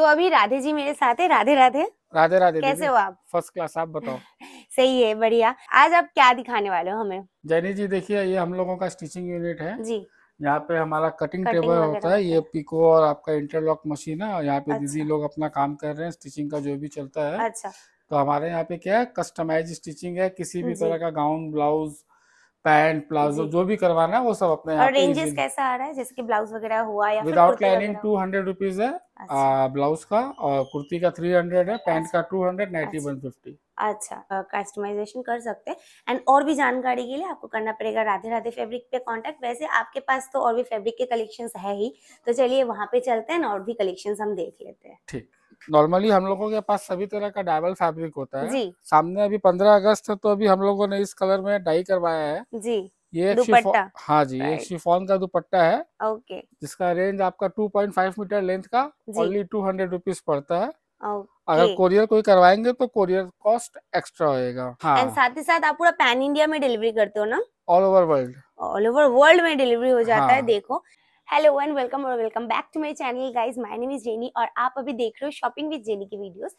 तो अभी राधे जी मेरे साथ है राधे राधे राधे राधे कैसे हो आप फर्स्ट क्लास आप बताओ सही है बढ़िया आज आप क्या दिखाने वाले हो हमें जैनी जी देखिए ये हम लोगों का स्टिचिंग यूनिट है जी यहाँ पे हमारा कटिंग, कटिंग टेबल होता है ये पिको और आपका इंटरलॉक मशीन है यहाँ पे अच्छा। दीदी लोग अपना काम कर रहे हैं स्टिचिंग का जो भी चलता है अच्छा तो हमारे यहाँ पे क्या है कस्टमाइज स्टिचिंग है किसी भी तरह का गाउन ब्लाउज पैंट प्लाजो जो भी करवाना है वो सब अपने और रेंजेस कैसा आ रहा है जैसे कि ब्लाउज वगैरह हुआ या without lining two hundred rupees है अच्छा। ब्लाउज का और कुर्ती का थ्री हंड्रेड है पैंट का two hundred nighty one fifty अच्छा कस्टमाइजेशन अच्छा। अच्छा, कर सकते हैं एंड और भी जानकारी के लिए आपको करना पड़ेगा राधे राधे फैब्रिक पे कांटेक्ट वैसे आपके पास तो और भी फैब्रिक के कलेक्शंस है ही तो चलिए वहाँ पे चलते हैं और भी कलेक्शंस हम देख लेते हैं ठीक नॉर्मली हम लोगों के पास सभी तरह का डायबल फैब्रिक होता है जी सामने अभी पंद्रह अगस्त है तो अभी हम लोगों ने इस कलर में डाई करवाया है जी ये हाँ जी ये शिफॉन का दुपट्टा है ओके जिसका रेंज आपका 2.5 मीटर लेंथ का ओनली टू हंड्रेड रुपीज पड़ता है अगर कोरियर कोई करवाएंगे तो कोरियर कॉस्ट एक्स्ट्रा होएगा हाँ साथ ही साथ आप पूरा पैन इंडिया में डिलीवरी करते हो ना all over world all over world में डिलीवरी हो जाता हाँ. है देखो हेलो एंड वेलकम और welcome back to my channel guys my name is Jenny और आप अभी देख रहे हो शॉपिंग विद जेनी की वीडियोस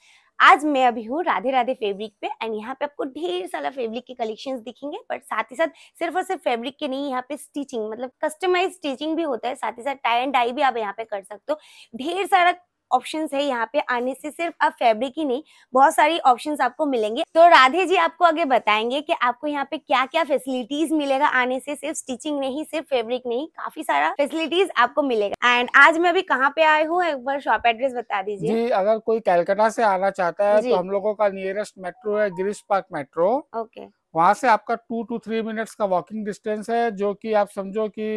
आज मैं अभी हूँ राधे राधे फैब्रिक पे एंड यहाँ पे आपको ढेर सारा फैब्रिक के कलेक्शंस दिखेंगे बट साथ ही साथ सिर्फ और सिर्फ फैब्रिक के नहीं यहाँ पे स्टिचिंग मतलब कस्टमाइज स्टिचिंग भी होता है साथ ही साथ टाई एंड डाई भी आप यहाँ पे कर सकते हो ढेर सारा ऑप्शन है यहाँ पे आने से सिर्फ आप फेब्रिक ही नहीं बहुत सारी ऑप्शन आपको मिलेंगे तो राधे जी आपको आगे बताएंगे की आपको यहाँ पे क्या क्या फैसिलिटीज मिलेगा आने से सिर्फ स्टिचिंग नहीं सिर्फ फेब्रिक नहीं काफी सारा फैसिलिटीज आपको मिलेगा एंड आज मैं अभी कहाँ पे आई हूँ एक बार शॉप एड्रेस बता दीजिए जी अगर कोई कैलकाटा से आना चाहता है तो हम लोगों का नियरेस्ट मेट्रो है गिरीश पार्क मेट्रो ओके वहाँ से आपका टू टू थ्री मिनट्स का वॉकिंग डिस्टेंस है जो कि आप समझो कि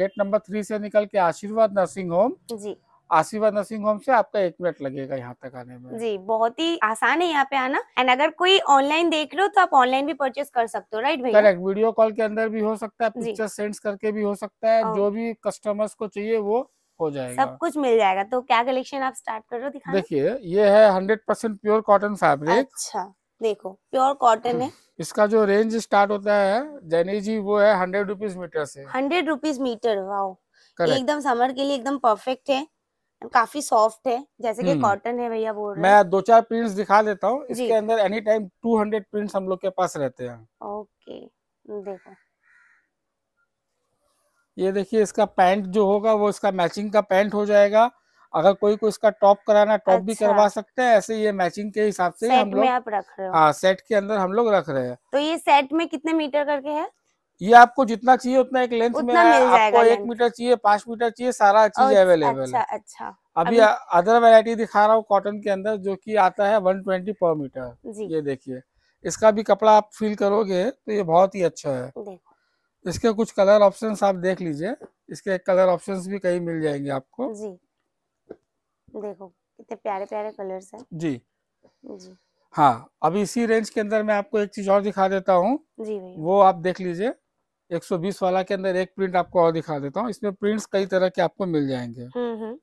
गेट नंबर थ्री से निकल के आशीर्वाद नर्सिंग होम जी आशीर्वाद नर्सिंग होम से आपका एक मिनट लगेगा यहाँ तक आने में जी बहुत ही आसान है यहाँ पे आना एंड अगर कोई ऑनलाइन देख रहे हो तो आप ऑनलाइन भी परचेज कर सकते हो राइट भैया करेक्ट वीडियो कॉल के अंदर भी हो सकता है पिक्चर सेंड करके भी हो सकता है जो oh. भी कस्टमर्स को चाहिए वो हो जाएगा सब कुछ मिल जाएगा तो क्या कलेक्शन आप स्टार्ट कर रहे हो देखिए ये है hundred percent pure cotton fabric अच्छा देखो प्योर कॉटन है इसका जो रेंज स्टार्ट होता है जैनी जी वो है हंड्रेड रुपीज मीटर से हंड्रेड रुपीज मीटर वाओ एकदम समर के लिए एकदम परफेक्ट है काफी सॉफ्ट है जैसे कि कॉटन हम्म। है भैया बोल रहे मैं दो चार प्रिंट्स दिखा देता हूँ इसके अंदर any time two hundred prints हम लोग के पास रहते हैं ओके हम्म, देखो ये देखिए इसका पैंट जो होगा वो इसका मैचिंग का पैंट हो जाएगा अगर कोई को इसका टॉप कराना टॉप अच्छा। भी करवा सकते हैं ऐसे ये मैचिंग के हिसाब से हम लोग आप रख रहे हो हाँ सेट के अंदर हम लोग रख रहे हैं तो ये सेट में कितने मीटर करके है ये आपको जितना चाहिए उतना एक लेंथ में आपको एक मीटर चाहिए पांच मीटर चाहिए सारा चीज अवेलेबल अच्छा, अच्छा, है अच्छा अभी अदर वेरायटी दिखा रहा हूँ कॉटन के अंदर जो की आता है वन ट्वेंटी पर मीटर ये देखिए इसका भी कपड़ा आप फील करोगे तो ये बहुत ही अच्छा है इसके कुछ कलर ऑप्शन आप देख लीजिए इसके कलर ऑप्शन भी कई मिल जाएंगे आपको जी देखो कितने प्यारे प्यारे कलर्स हैं जी जी हाँ अभी इसी रेंज के अंदर मैं आपको एक चीज और दिखा देता हूँ वो आप देख लीजिए 120 वाला के अंदर एक प्रिंट आपको और दिखा देता हूँ इसमें प्रिंट्स कई तरह के आपको मिल जाएंगे हम्म, हम्म।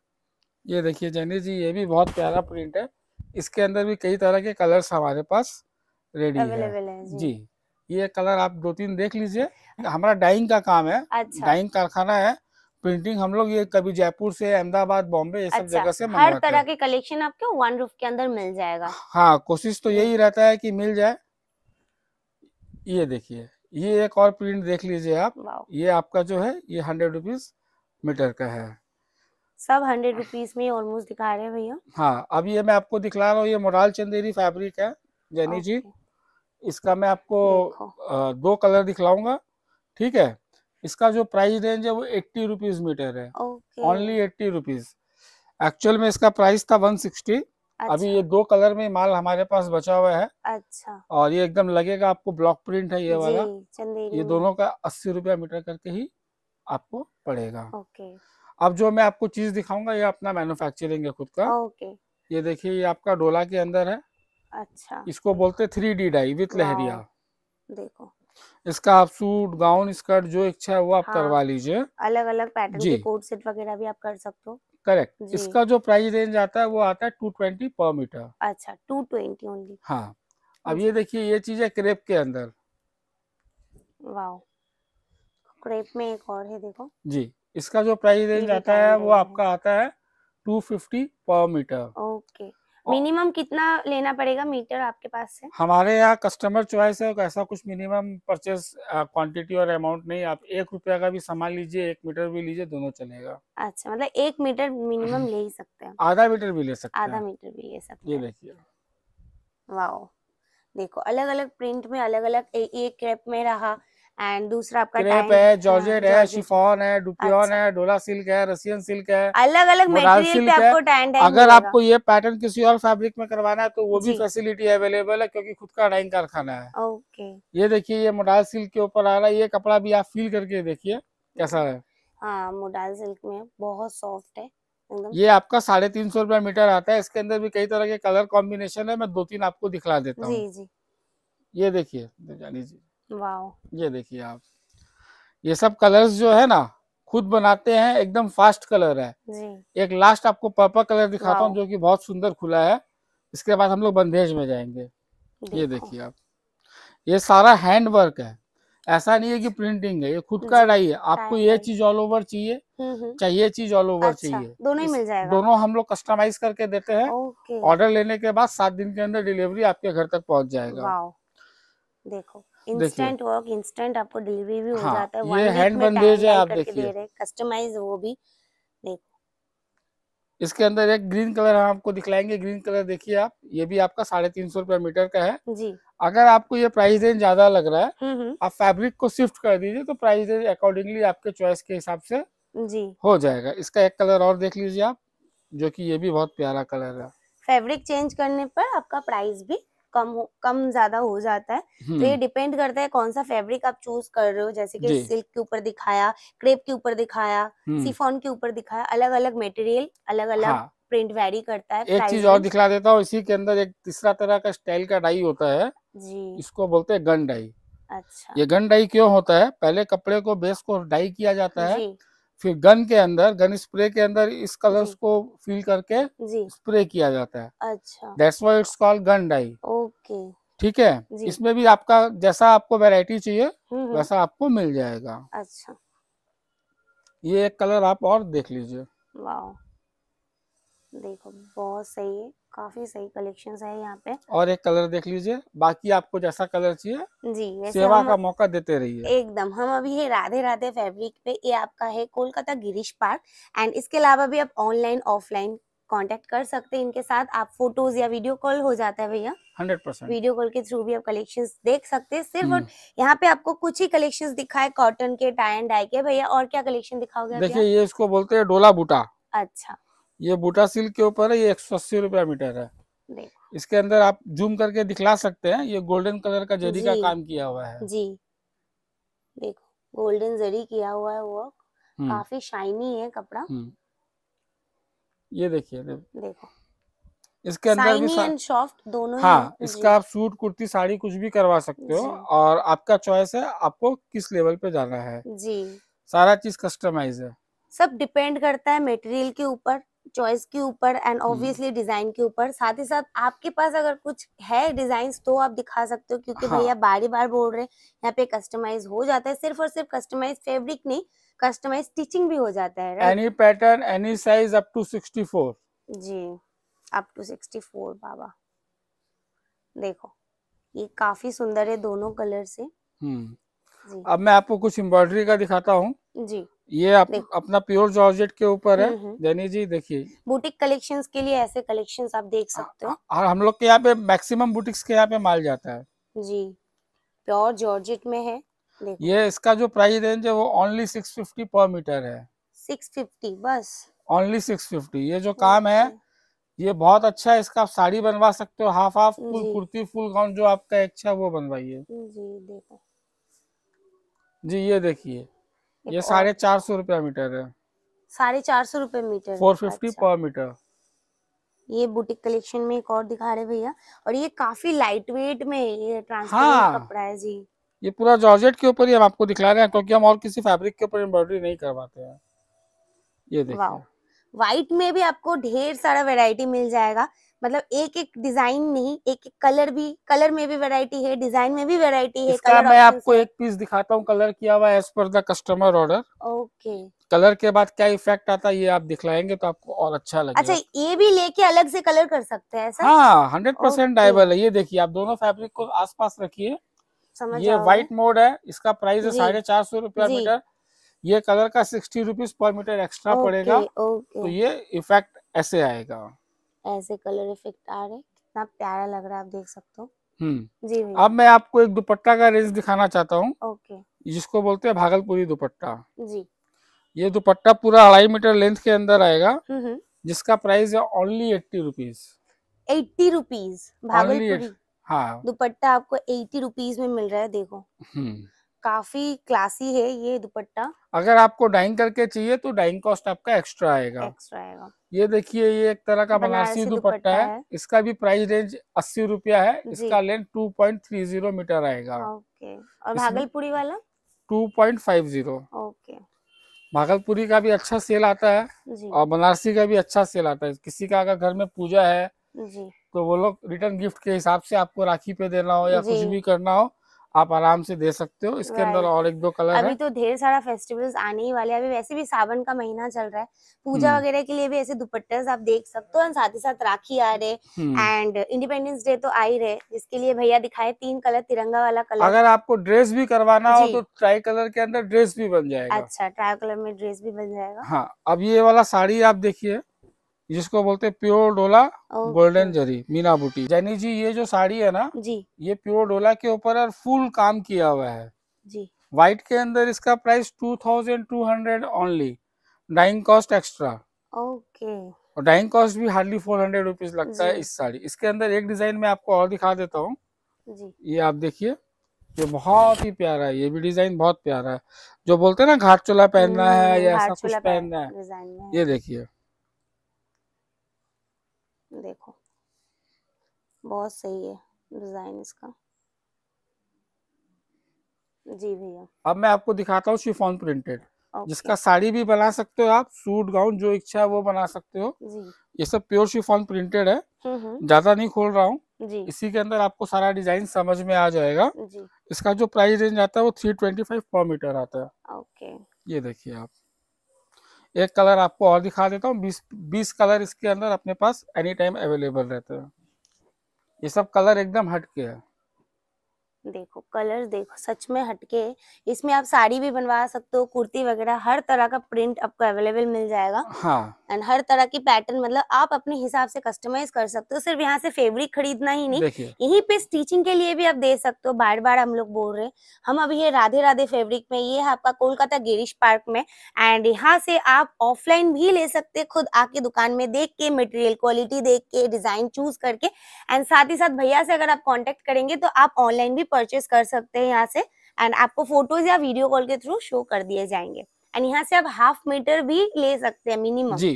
ये देखिए जैनी जी ये भी बहुत प्यारा प्रिंट है इसके अंदर भी कई तरह के कलर्स हमारे पास रेडी है जी।, ये कलर आप दो तीन देख लीजिए हमारा डाइंग का काम है अच्छा। डाइंग कारखाना है प्रिंटिंग हम लोग ये कभी जयपुर से अहमदाबाद बॉम्बे ये सब अच्छा। जगह से हर तरह के कलेक्शन आपके वन रूफ के अंदर मिल जाएगा हाँ कोशिश तो यही रहता है कि मिल जाए ये देखिए ये एक और प्रिंट देख लीजिए आप ये आपका जो है ये हंड्रेड रुपीज मीटर का है सब हंड्रेड रुपीज में ऑलमोस्ट दिखा रहे भैया हाँ अब ये मैं आपको दिखला रहा हूँ ये मोराल चंदेरी फैब्रिक है जैनी जी इसका मैं आपको दो कलर दिखलाऊंगा ठीक है इसका जो प्राइस रेंज है वो एट्टी रुपीज मीटर है ओनली एट्टी रुपीज एक्चुअल में इसका प्राइस था वन सिक्सटी अच्छा। अभी ये दो कलर में माल हमारे पास बचा हुआ है अच्छा और ये एकदम लगेगा आपको ब्लॉक प्रिंट है ये वाला ये दोनों का अस्सी रुपया मीटर करके ही आपको पड़ेगा ओके अब जो मैं आपको चीज दिखाऊंगा ये अपना मैन्युफैक्चरिंग है खुद का ओके ये देखिए ये आपका डोला के अंदर है अच्छा इसको बोलते three D dye with lehariya देखो इसका आप सूट गाउन स्कर्ट जो इच्छा है वो आप हाँ, करवा लीजिए अलग अलग पैटर्न के कोट सेट वगैरह भी आप कर सकते हो करेक्ट इसका जो प्राइस रेंज आता है वो आता है टू ट्वेंटी पर मीटर अच्छा टू ट्वेंटी ओनली हाँ अब अच्छा। ये देखिए ये चीज है क्रेप के अंदर क्रेप में एक और है देखो जी इसका जो प्राइस रेंज आता है वो आपका आता है टू फिफ्टी पर मीटर ओके मिनिमम कितना लेना पड़ेगा मीटर आपके पास से हमारे यहाँ कस्टमर चॉइस है ऐसा कुछ मिनिमम परचेस क्वांटिटी और अमाउंट नहीं आप एक रुपया का भी सामान लीजिए एक मीटर भी लीजिए दोनों चलेगा अच्छा मतलब एक मीटर मिनिमम ले ही सकते हैं आधा मीटर भी ले सकते हैं आधा मीटर भी ले सकते ये देखिए वाह देखो अलग अलग प्रिंट में अलग अलग एक क्रेप में रहा एंड दूसरा आपका क्रेप है जॉर्जेट है शिफॉन हाँ, है डुपियन है डोला अच्छा। सिल्क है रशियन सिल्क है अलग अलग पे आपको टैंड है अगर आपको ये पैटर्न किसी और फैब्रिक में करवाना है तो वो भी फैसिलिटी अवेलेबल है क्योंकि खुद का डाइंग कारखाना है ओके ये देखिए ये मोडाल सिल्क के ऊपर आ रहा है ये कपड़ा भी आप फील करके देखिए कैसा है मोडाल हाँ, सिल्क में बहुत सॉफ्ट है ये आपका साढ़े तीन सौ रूपया मीटर आता है इसके अंदर भी कई तरह के कलर कॉम्बिनेशन है मैं दो तीन आपको दिखला देता हूँ ये देखिए जी ये देखिए आप ये सब कलर्स जो है ना खुद बनाते हैं एकदम फास्ट कलर है जी। एक लास्ट आपको पर्पल कलर दिखाता हूँ जो कि बहुत सुंदर खुला है इसके बाद हम लोग बंदेज में जाएंगे ये देखिए आप ये सारा हैंड वर्क है ऐसा नहीं है कि प्रिंटिंग है ये खुद का डाई है आपको ये चीज ऑल ओवर चाहिए हम्म, हम्म। चाहिए चीज ऑल ओवर अच्छा, चाहिए दोनों ही मिल जाएगा दोनों हम लोग कस्टमाइज करके देते हैं ऑर्डर लेने के बाद सात दिन के अंदर डिलीवरी आपके घर तक पहुंच जाएगा देखो इंस्टेंट वर्क इंस्टेंट आपको डिलीवरी भी हाँ, हो जाता है ये हैंड बंदेज है आप देखिए कस्टमाइज वो भी देखो इसके अंदर एक ग्रीन कलर हम आपको दिखलाएंगे ग्रीन कलर देखिए आप ये भी आपका साढ़े तीन सौ रूपया मीटर का है जी अगर आपको ये प्राइस रेंज ज्यादा लग रहा है हम्म, हम्म। आप फैब्रिक को शिफ्ट कर दीजिए तो प्राइस रेंज अकॉर्डिंगली आपके चॉइस के हिसाब से जी हो जाएगा इसका एक कलर और देख लीजिए आप जो कि ये भी बहुत प्यारा कलर है फैब्रिक चेंज करने पर आपका प्राइस भी कम हो कम ज्यादा हो जाता है तो ये डिपेंड हम्म। करता है कौन सा फैब्रिक आप चूज कर रहे हो जैसे कि सिल्क के ऊपर दिखाया क्रेप के ऊपर दिखाया सिफोन हम्म। के ऊपर दिखाया अलग अलग मेटेरियल अलग अलग प्रिंट वेरी करता है एक चीज और दिखला देता हूँ इसी के अंदर एक तीसरा तरह का स्टाइल का डाई होता है जी इसको बोलते हैं गन डाई अच्छा ये गन डाई क्यों होता है पहले कपड़े को बेस को डाई किया जाता है फिर गन के अंदर गन स्प्रे के अंदर इस कलर्स को फिल करके स्प्रे किया जाता है अच्छा that's it's called gun dye okay ठीक है इसमें भी आपका जैसा आपको वैरायटी चाहिए हम्म, हम्म। वैसा आपको मिल जाएगा अच्छा ये एक कलर आप और देख लीजिए देखो बहुत सही है काफी सही कलेक्शन है यहाँ पे और एक कलर देख लीजिए बाकी आपको जैसा कलर चाहिए जी सेवा का मौका देते रहिए एकदम हम अभी है राधे राधे फैब्रिक पे ये आपका है कोलकाता गिरीश पार्क एंड इसके अलावा भी आप ऑनलाइन ऑफलाइन कांटेक्ट कर सकते हैं इनके साथ आप फोटोज या वीडियो कॉल हो जाता है भैया हंड्रेड परसेंट वीडियो कॉल के थ्रू भी आप कलेक्शंस देख सकते हैं सिर्फ और हम्म। यहाँ पे आपको कुछ ही कलेक्शंस दिखाए कॉटन के टाई एंड डाई के भैया और क्या कलेक्शन दिखाओगे देखिए ये इसको बोलते हैं डोला बूटा अच्छा ये बूटा सिल्क के ऊपर है ये एक सौ अस्सी मीटर है इसके अंदर आप जूम करके दिखला सकते हैं ये गोल्डन कलर का जरी का काम किया हुआ है जी देखो गोल्डन जरी किया हुआ है वो हम्म। काफी शाइनी है कपड़ा हम्म। ये देखिए देखो इसके अंदर भी सॉफ्ट दोनों हाँ इसका आप सूट कुर्ती साड़ी कुछ भी करवा सकते हो और आपका चॉइस है आपको किस लेवल पे जाना है जी सारा चीज कस्टमाइज है सब डिपेंड करता है मेटेरियल के ऊपर चॉइस के ऊपर एंड ऑब्वियसली डिजाइन के ऊपर साथ ही साथ आपके पास अगर कुछ है डिजाइन तो आप दिखा सकते हो क्योंकि हाँ. भैया बारी बार बोल रहे हैं यहाँ पे कस्टमाइज हो जाता है सिर्फ और सिर्फ कस्टमाइज फेब्रिक नहीं कस्टमाइज स्टिचिंग भी हो जाता है any pattern any size up to 64 जी अप टू 64 बाबा देखो ये काफी सुंदर है दोनों कलर से हम्म अब मैं आपको कुछ एम्ब्रॉयडरी का दिखाता हूँ जी ये आप, अपना प्योर जॉर्जेट के ऊपर है जैनी हम्म, हम्म। जी देखिए बुटीक कलेक्शंस के लिए ऐसे कलेक्शंस आप देख सकते हो और हम लोग के यहाँ पे मैक्सिमम बुटीक्स के यहाँ पे माल जाता है जी प्योर जॉर्जेट में है ये इसका जो प्राइस रेंज है वो ओनली सिक्स फिफ्टी पर मीटर है सिक्स फिफ्टी बस ओनली सिक्स फिफ्टी ये जो काम है ये बहुत अच्छा है इसका आप साड़ी बनवा सकते हो half half full kurti full gown जो आपका इच्छा वो बनवाइए जी देखो जी ये देखिए ये साढ़े चार सौ रूपया मीटर है साढ़े चार सौ रूपए मीटर फोर फिफ्टी पर मीटर ये बुटीक कलेक्शन में एक और दिखा रहे भैया और ये काफी लाइट वेट में ये हाँ। कपड़ा है जी ये पूरा जॉर्जेट के ऊपर ही हम आपको दिखला रहे हैं क्योंकि हम और किसी फैब्रिक के ऊपर एम्ब्रॉयडरी नहीं करवाते हैं ये देखिए व्हाइट में भी आपको ढेर सारा वेराइटी मिल जाएगा मतलब एक एक डिजाइन नहीं एक एक कलर भी कलर में भी वैरायटी है डिजाइन में भी वैरायटी है इसका मैं आपको एक पीस दिखाता हूँ कलर किया हुआ as per the customer order okay colour के बाद क्या इफेक्ट आता है ये आप दिखलाएंगे तो आपको और अच्छा लगेगा अच्छा ये भी लेके अलग से कलर कर सकते हैं हाँ हंड्रेड परसेंट डाइबल है ये देखिए आप दोनों फैब्रिक को आसपास रखिए ये व्हाइट मोड है इसका प्राइस है साढ़े चार सौ रूपया मीटर ये कलर का सिक्सटी रुपीज पर मीटर एक्स्ट्रा okay, पड़ेगा okay. तो ये इफेक्ट ऐसे आएगा ऐसे कलर इफेक्ट आ रहे कितना प्यारा लग रहा है आप देख सकते हो हम्म। जी अब मैं आपको एक दुपट्टा का रेंज दिखाना चाहता हूँ जिसको बोलते हैं भागलपुरी दुपट्टा जी ये दुपट्टा पूरा अढ़ाई मीटर लेंथ के अंदर आएगा हम्म, हम्म। जिसका प्राइस है only eighty rupees eighty rupees Bhagalpuri हाँ दुपट्टा आपको एट्टी रुपीज में मिल रहा है देखो काफी क्लासी है ये दुपट्टा अगर आपको डाइंग करके चाहिए तो डाइंग कॉस्ट आपका एक्स्ट्रा आएगा एक्स्ट्रा आएगा ये देखिए ये एक तरह का बनारसी दुपट्टा है।, है इसका भी प्राइस रेंज अस्सी रूपया है इसका length two point three zero metre आएगा और भागलपुरी वाला two point five zero Bhagalpuri का भी अच्छा सेल आता है और बनारसी का भी अच्छा सेल आता है किसी का अगर घर में पूजा है तो वो लोग रिटर्न गिफ्ट के हिसाब से आपको राखी पे देना हो या कुछ भी करना हो आप आराम से दे सकते हो इसके अंदर और एक दो कलर अभी है। तो ढेर सारा फेस्टिवल्स आने ही वाले अभी वैसे भी सावन का महीना चल रहा है पूजा हम्म। वगैरह के लिए भी ऐसे दुपट्टे आप देख सकते हो साथ ही साथ राखी आ रहे एंड इंडिपेंडेंस डे तो आ ही रहे जिसके लिए भैया दिखाए तीन कलर तिरंगा वाला कलर अगर आपको ड्रेस भी करवाना हो तो ट्राई कलर के अंदर ड्रेस भी बन जाएगा अच्छा ट्राई कलर में ड्रेस भी बन जाएगा हाँ अब ये वाला साड़ी आप देखिए जिसको बोलते हैं प्योर डोला गोल्डन जरी मीना बुटी जैनी जी ये जो साड़ी है ना जी ये प्योर डोला के ऊपर फुल काम किया हुआ है जी व्हाइट के अंदर इसका price two thousand two hundred only dyeing cost extra okay और डाइंग कॉस्ट भी हार्डली फोर हंड्रेड रुपीज लगता है इस साड़ी इसके अंदर एक डिजाइन में आपको और दिखा देता हूँ ये आप देखिए ये बहुत ही प्यारा है ये भी डिजाइन बहुत प्यारा है जो बोलते है ना घाट चोला पहनना हम्म, है या ऐसा कुछ पहनना है ये देखिए देखो बहुत सही है डिजाइन इसका जी भैया अब मैं आपको दिखाता हूँ शिफॉन प्रिंटेड okay. जिसका साड़ी भी बना सकते हो आप सूट गाउन जो इच्छा है वो बना सकते हो जी ये सब प्योर शिफॉन प्रिंटेड है हम्म, हम्म। ज्यादा नहीं खोल रहा हूँ इसी के अंदर आपको सारा डिजाइन समझ में आ जाएगा जी। इसका जो प्राइस रेंज आता है वो थ्री ट्वेंटी फाइव पर मीटर आता है ओके ये देखिए आप एक कलर आपको और दिखा देता हूँ बीस बीस कलर इसके अंदर अपने पास एनी टाइम अवेलेबल रहते हैं ये सब कलर एकदम हटके है देखो कलर देखो सच में हटके इसमें आप साड़ी भी बनवा सकते हो कुर्ती वगैरह हर तरह का प्रिंट आपको अवेलेबल मिल जाएगा हाँ हर तरह की पैटर्न मतलब आप अपने हिसाब से कस्टमाइज कर सकते हो सिर्फ यहाँ से फेब्रिक खरीदना ही नहीं यहीं पे स्टिचिंग के लिए भी आप दे सकते हो बार बार हम लोग बोल रहे हैं हम अभी है राधे राधे फेब्रिक में ये है आपका कोलकाता गिरीश पार्क में एंड यहाँ से आप ऑफलाइन भी ले सकते खुद आके दुकान में देख के मेटेरियल क्वालिटी देख के डिजाइन चूज करके एंड साथ ही साथ भैया से अगर आप कॉन्टेक्ट करेंगे तो आप ऑनलाइन भी परचेज कर सकते हैं यहाँ से एंड आपको फोटोज या वीडियो कॉल के थ्रू शो कर दिए जाएंगे एंड यहाँ से आप हाफ मीटर भी ले सकते हैं मिनिमम जी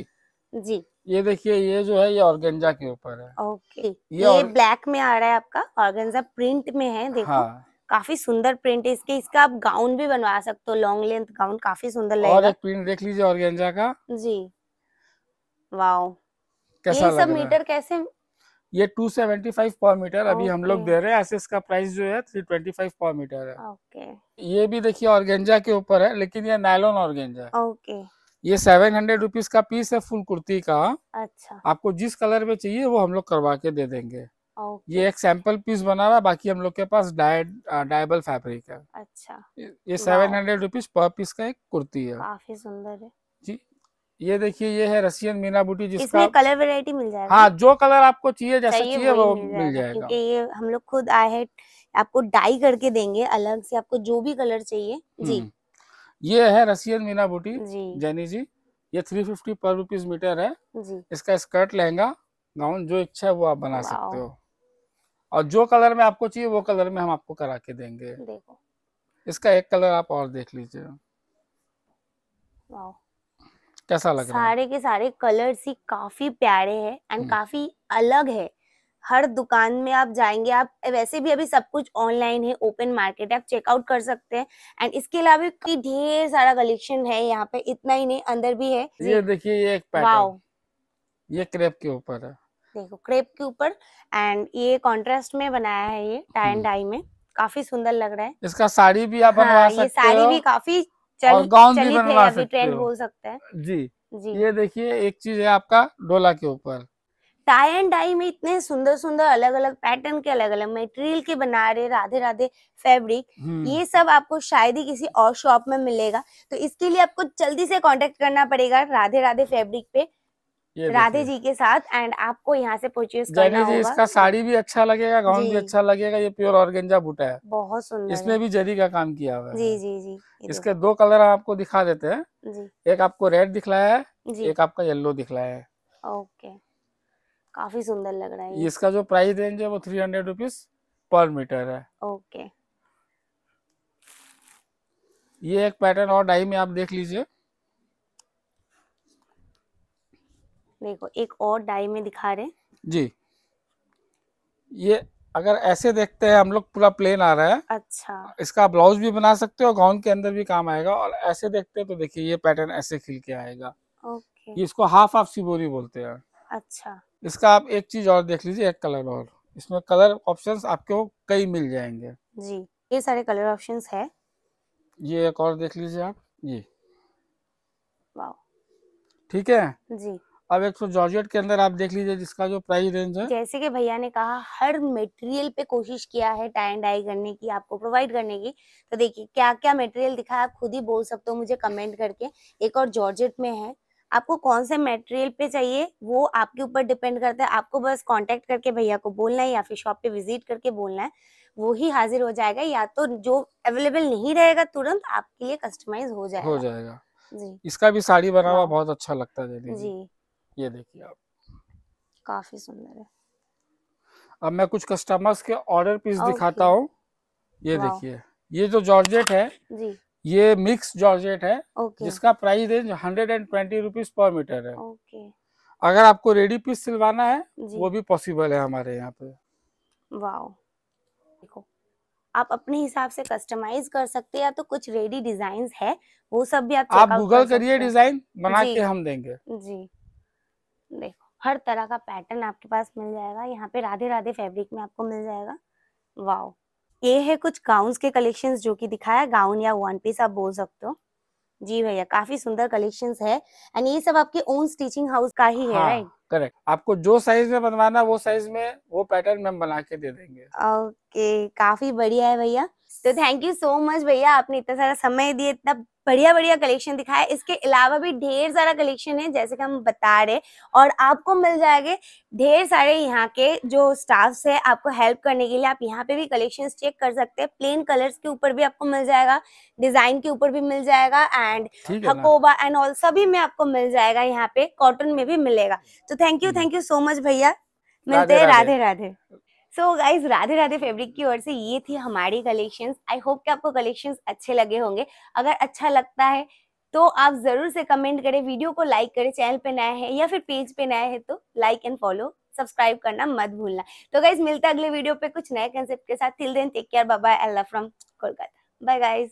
जी ये देखिए ये जो है ये ऑर्गेंजा के ऊपर है ओके ये, ये ब्लैक में आ रहा है आपका ऑर्गेंजा प्रिंट में है देखो हाँ। काफी सुंदर प्रिंट है इसके इसका आप गाउन भी बनवा सकते हो लॉन्ग लेंथ गाउन काफी सुंदर लगेगा और एक प्रिंट देख लीजिए ऑर्गेंजा का जी वाओ ये सब मीटर कैसे ये 275 पर मीटर अभी हम लोग दे रहे हैं ऐसे इसका प्राइस जो है 325 पर मीटर है ओके ये भी देखिए ऑर्गेंजा के ऊपर है लेकिन ये नायलोन ऑर्गेंजा है ओके ये सेवन हंड्रेड रुपीज का पीस है फुल कुर्ती का अच्छा आपको जिस कलर में चाहिए वो हम लोग करवा के दे देंगे ये एक सैंपल पीस बना हुआ बाकी हम लोग के पास डायबल फैब्रिक है अच्छा ये सेवन हंड्रेड रुपीज पर पीस का एक कुर्ती है काफी सुंदर है जी ये देखिए ये है रशियन मीना बूटी जिसका कलर वेरायटी मिल जाएगा हाँ जो कलर आपको चाहिए जैसा चाहिए वो मिल जाएगा क्योंकि ये हम लोग खुद आए हैं आपको डाई करके देंगे अलग से आपको जो भी कलर चाहिए जी हम्म, ये है रशियन मीना बूटी जैनी जी ये थ्री फिफ्टी पर रुपीज मीटर है जी इसका स्कर्ट लहंगा गाउन जो इच्छा है वो आप बना सकते हो और जो कलर में आपको चाहिए वो कलर में हम आपको करा के देंगे देखो इसका एक कलर आप और देख लीजिए कैसा लग रहा है सारे के सारे कलर्स ही काफी प्यारे हैं एंड हम्म। काफी अलग है हर दुकान में आप जाएंगे आप वैसे भी अभी सब कुछ ऑनलाइन है ओपन मार्केट आप चेकआउट कर सकते हैं एंड इसके अलावा भी ढेर सारा कलेक्शन है यहाँ पे इतना ही नहीं अंदर भी है ये देखिए ये एक पैटर्न ये क्रेप के ऊपर है देखो क्रेप के ऊपर एंड ये कॉन्ट्रास्ट में बनाया है ये टाई एंड डाई में काफी सुंदर लग रहा है इसका साड़ी भी आप हाँ, बनवा सकते ये साड़ी भी काफी चल, और गाउन भी बनवा सकते हो बोल सकते हैं जी जी ये देखिए एक चीज है आपका डोला के ऊपर टाई एंड डाई में इतने सुंदर सुंदर अलग अलग पैटर्न के अलग अलग मटेरियल के बना रहे राधे राधे फैब्रिक हम्म। ये सब आपको शायद ही किसी और शॉप में मिलेगा तो इसके लिए आपको जल्दी से कांटेक्ट करना पड़ेगा राधे राधे फैब्रिक पे राधे जी के साथ एंड आपको यहाँ से परचेज करना जी इसका साड़ी भी अच्छा लगेगा गाउन भी अच्छा लगेगा ये प्योर ऑर्गेंजा बूटा है बहुत सुंदर इसमें भी जरी का काम किया हुआ है जी जी जी इसके दो कलर आपको दिखा देते हैं एक आपको रेड दिखलाया है एक आपका येल्लो दिखलाया है ओके काफी सुंदर लग रहा है इसका जो प्राइस रेंज है वो थ्री हंड्रेड रुपीज पर मीटर है ओके ये एक पैटर्न और डाई में आप देख लीजिए देखो एक और डाई में दिखा रहे जी ये अगर ऐसे देखते हैं हम लोग पूरा प्लेन आ रहा है अच्छा इसका ब्लाउज भी बना सकते हो गाउन के अंदर भी काम आएगा और ऐसे देखते हैं तो देखिए ये पैटर्न ऐसे खिल के आएगा ओके ये इसको हाफ हाफ सिबोरी बोलते हैं अच्छा इसका आप एक चीज और देख लीजिए एक कलर और इसमें कलर ऑप्शन आपको कई मिल जाएंगे जी ये सारे कलर ऑप्शन है ये एक और देख लीजिए आप जी ठीक है जी अब एक सौ जॉर्जेट के अंदर आप देख लीजिए जिसका जो प्राइस रेंज है जैसे कि भैया ने कहा हर मटेरियल पे कोशिश किया है टाइम डाई करने की आपको प्रोवाइड करने की तो देखिए क्या क्या मटेरियल दिखा है आप खुद ही बोल सकते हो मुझे कमेंट करके एक और जॉर्जेट में है आपको कौन से मटेरियल पे चाहिए वो आपके ऊपर डिपेंड करता है आपको बस कॉन्टेक्ट करके भैया को बोलना है या फिर शॉप पे विजिट करके बोलना है वो ही हाजिर हो जाएगा या तो जो अवेलेबल नहीं रहेगा तुरंत आपके लिए कस्टमाइज हो जाएगा हो जाएगा जी इसका भी साड़ी बना हुआ हाँ। बहुत अच्छा लगता है जी ये देखिए आप काफी सुंदर है अब मैं कुछ कस्टमर्स के ऑर्डर पीस दिखाता हूँ ये देखिए ये जो जॉर्जेट है जी। ये मिक्स जॉर्जेट है ओके। जिसका price range hundred and twenty rupees पर मीटर है ओके। अगर आपको रेडी पीस सिलवाना है वो भी पॉसिबल है हमारे यहाँ पे वाओ देखो आप अपने हिसाब से कस्टमाइज कर सकते हैं या तो कुछ रेडी डिजाइन है वो सब भी आप आप गूगल करिए डिजाइन बना के हम देंगे जी हर तरह का पैटर्न आपके पास मिल जाएगा यहाँ पे राधे राधे फैब्रिक में आपको मिल जाएगा वाओ ये है कुछ गाउन के कलेक्शंस जो कि दिखाया गाउन या वन पीस आप बोल सकते हो जी भैया काफी सुंदर कलेक्शंस है एंड ये सब आपके ओन स्टिचिंग हाउस का ही है राइट हाँ, करेक्ट आपको जो साइज में बनवाना वो साइज में वो पैटर्न में हम बना के दे देंगे ओके काफी बढ़िया है भैया तो थैंक यू सो मच भैया आपने इतना सारा समय दिया इतना बढ़िया बढ़िया कलेक्शन दिखाया इसके अलावा भी ढेर सारा कलेक्शन है जैसे कि हम बता रहे और आपको मिल जाएंगे ढेर सारे यहाँ के जो स्टाफ है आपको हेल्प करने के लिए आप यहाँ पे भी कलेक्शन चेक कर सकते हैं प्लेन कलर्स के ऊपर भी आपको मिल जाएगा डिजाइन के ऊपर भी मिल जाएगा एंड हकोबा एंड ऑल सभी में आपको मिल जाएगा यहाँ पे कॉटन में भी मिलेगा तो thank you thank you so much भैया मिलते हैं Radhe Radhe so guys Radhe Radhe fabric की ओर से ये थी हमारी कलेक्शंस आई होप कि आपको कलेक्शंस अच्छे लगे होंगे अगर अच्छा लगता है तो आप जरूर से कमेंट करें वीडियो को लाइक करें चैनल पे नया है या फिर पेज पे नया है तो लाइक एंड फॉलो सब्सक्राइब करना मत भूलना तो गाइज मिलता है अगले वीडियो पे कुछ नए कंसेप्ट के साथ till then take care bye I from Kolkata bye guys